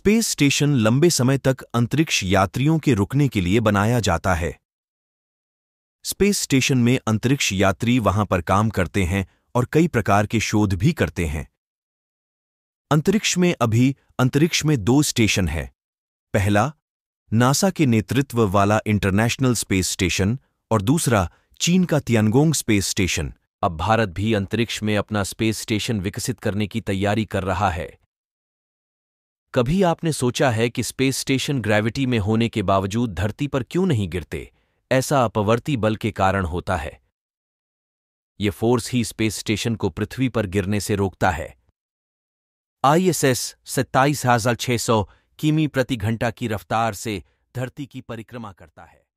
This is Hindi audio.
स्पेस स्टेशन लंबे समय तक अंतरिक्ष यात्रियों के रुकने के लिए बनाया जाता है स्पेस स्टेशन में अंतरिक्ष यात्री वहां पर काम करते हैं और कई प्रकार के शोध भी करते हैं अंतरिक्ष में अभी अंतरिक्ष में दो स्टेशन है पहला नासा के नेतृत्व वाला इंटरनेशनल स्पेस स्टेशन और दूसरा चीन का तियनगोंग स्पेस स्टेशन अब भारत भी अंतरिक्ष में अपना स्पेस स्टेशन विकसित करने की तैयारी कर रहा है कभी आपने सोचा है कि स्पेस स्टेशन ग्रेविटी में होने के बावजूद धरती पर क्यों नहीं गिरते ऐसा अपवर्ती बल के कारण होता है ये फोर्स ही स्पेस स्टेशन को पृथ्वी पर गिरने से रोकता है आईएसएस सत्ताईस हजार छह सौ किमी प्रति घंटा की रफ्तार से धरती की परिक्रमा करता है